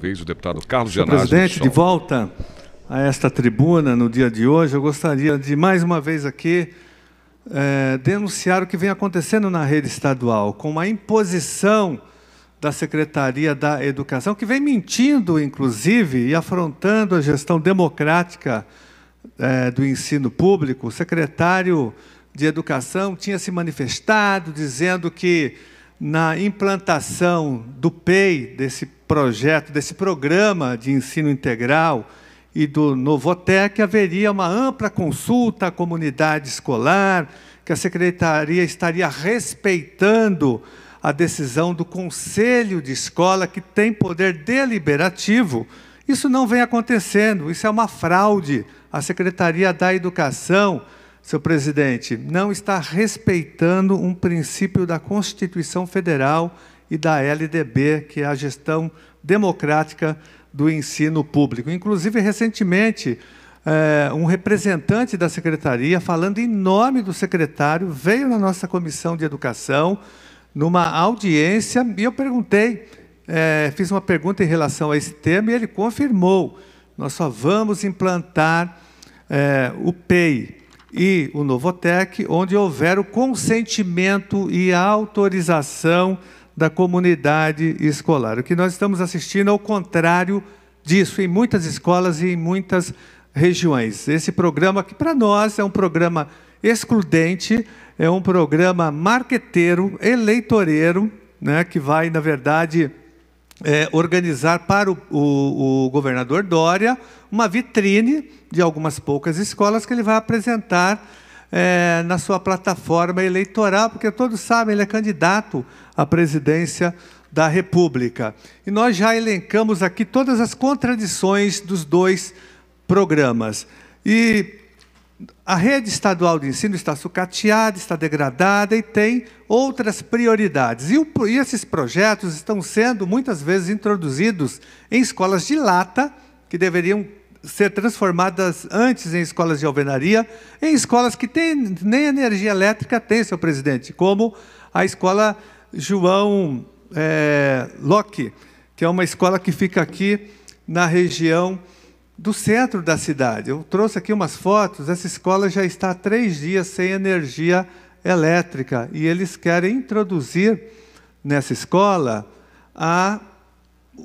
vez o deputado Carlos Senhor Genásio. Presidente, de volta a esta tribuna no dia de hoje, eu gostaria de mais uma vez aqui é, denunciar o que vem acontecendo na rede estadual, com a imposição da Secretaria da Educação, que vem mentindo, inclusive, e afrontando a gestão democrática é, do ensino público. O secretário de Educação tinha se manifestado dizendo que na implantação do PEI, desse projeto, desse programa de ensino integral e do Novotec, haveria uma ampla consulta à comunidade escolar, que a secretaria estaria respeitando a decisão do conselho de escola, que tem poder deliberativo. Isso não vem acontecendo, isso é uma fraude. A Secretaria da Educação, seu presidente, não está respeitando um princípio da Constituição Federal e da LDB, que é a gestão democrática do ensino público. Inclusive, recentemente, eh, um representante da secretaria, falando em nome do secretário, veio na nossa comissão de educação, numa audiência, e eu perguntei, eh, fiz uma pergunta em relação a esse tema, e ele confirmou: nós só vamos implantar eh, o PEI e o Novotec onde houver o consentimento e a autorização da comunidade escolar. O que nós estamos assistindo é o contrário disso em muitas escolas e em muitas regiões. Esse programa que para nós é um programa excludente, é um programa marqueteiro, eleitoreiro, né, que vai, na verdade, é, organizar para o, o, o governador Dória uma vitrine de algumas poucas escolas que ele vai apresentar é, na sua plataforma eleitoral, porque todos sabem, ele é candidato à presidência da República. E nós já elencamos aqui todas as contradições dos dois programas. E a rede estadual de ensino está sucateada, está degradada e tem outras prioridades. E, o, e, esses projetos estão sendo muitas vezes introduzidos em escolas de lata, que deveriam ser transformadas antes em escolas de alvenaria, em escolas que tem, nem energia elétrica tem, seu presidente, como a escola João é, Locke, que é uma escola que fica aqui na região do centro da cidade. Eu trouxe aqui umas fotos, essa escola já está há três dias sem energia elétrica e eles querem introduzir nessa escola a,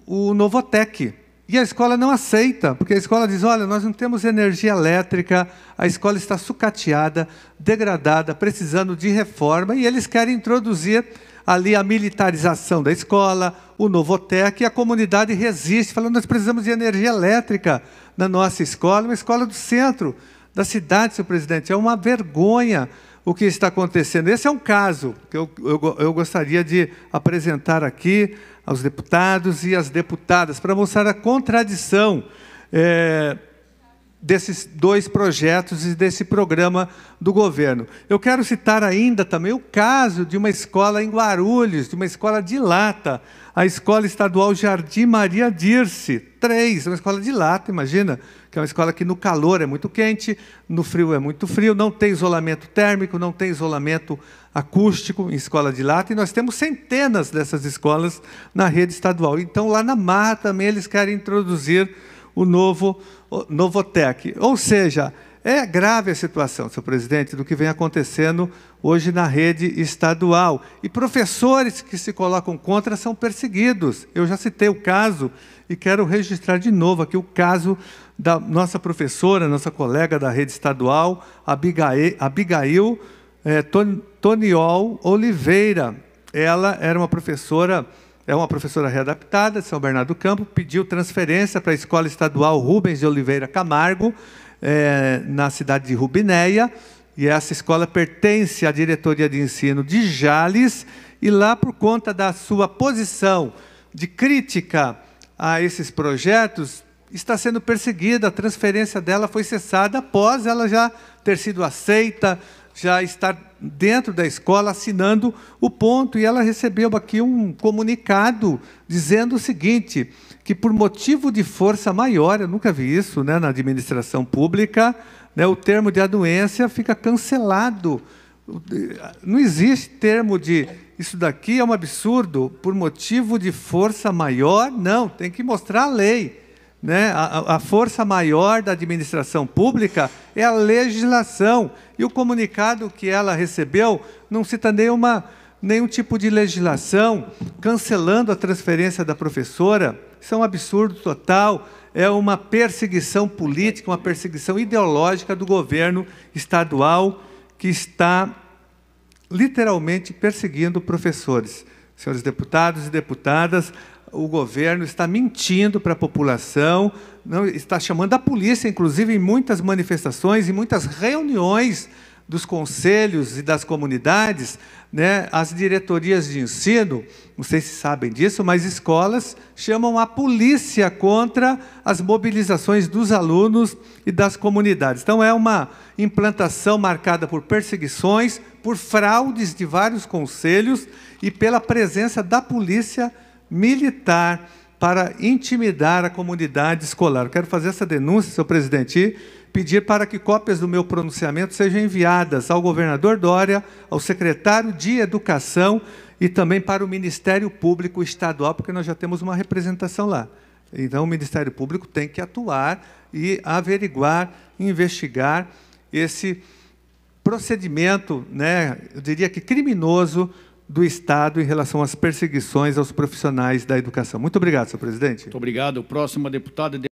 o Novotec, e a escola não aceita, porque a escola diz: olha, nós não temos energia elétrica, a escola está sucateada, degradada, precisando de reforma, e eles querem introduzir ali a militarização da escola, o Novotec, e a comunidade resiste, falando: nós precisamos de energia elétrica na nossa escola, uma escola do centro da cidade, senhor presidente. É uma vergonha o que está acontecendo. Esse é um caso que eu, eu, eu gostaria de apresentar aqui aos deputados e às deputadas, para mostrar a contradição é, desses dois projetos e desse programa do governo. Eu quero citar ainda também o caso de uma escola em Guarulhos, de uma escola de lata, a Escola Estadual Jardim Maria Dirce, três, uma escola de lata, imagina, que é uma escola que no calor é muito quente, no frio é muito frio, não tem isolamento térmico, não tem isolamento acústico em escola de lata, e nós temos centenas dessas escolas na rede estadual. Então, lá na Marra também eles querem introduzir o novo o Novotec. Ou seja, é grave a situação, senhor presidente, do que vem acontecendo hoje na rede estadual. E professores que se colocam contra são perseguidos. Eu já citei o caso e quero registrar de novo aqui o caso da nossa professora, nossa colega da rede estadual, Abigail, Abigail eh, é, Toniol Oliveira. Ela era uma professora é uma professora readaptada de São Bernardo do Campo, pediu transferência para a Escola Estadual Rubens de Oliveira Camargo é, na cidade de Rubinéia, e essa escola pertence à diretoria de ensino de Jales, e lá, por conta da sua posição de crítica a esses projetos, está sendo perseguida, a transferência dela foi cessada após ela já ter sido aceita, já estar dentro da escola assinando o ponto. E ela recebeu aqui um comunicado dizendo o seguinte: que por motivo de força maior, eu nunca vi isso né, na administração pública, né, o termo de anuência fica cancelado. Não existe termo de isso daqui é um absurdo, por motivo de força maior, não, tem que mostrar a lei. Né? A, a força maior da administração pública é a legislação. E o comunicado que ela recebeu não cita nenhuma, nenhum tipo de legislação cancelando a transferência da professora. Isso é um absurdo total é uma perseguição política, uma perseguição ideológica do governo estadual que está literalmente perseguindo professores. Senhores deputados e deputadas, o governo está mentindo para a população, não, está chamando a polícia, inclusive, em muitas manifestações, em muitas reuniões dos conselhos e das comunidades, né, as diretorias de ensino, não sei se sabem disso, mas escolas chamam a polícia contra as mobilizações dos alunos e das comunidades. Então, é uma implantação marcada por perseguições, por fraudes de vários conselhos e pela presença da polícia militar para intimidar a comunidade escolar. quero fazer essa denúncia, senhor presidente, e pedir para que cópias do meu pronunciamento sejam enviadas ao governador Dória, ao secretário de Educação e também para o Ministério Público Estadual, porque nós já temos uma representação lá. Então, o Ministério Público tem que atuar e averiguar, investigar esse procedimento, né, eu diria que criminoso, do Estado em relação às perseguições aos profissionais da educação. Muito obrigado, senhor presidente. Muito obrigado. Próxima deputada.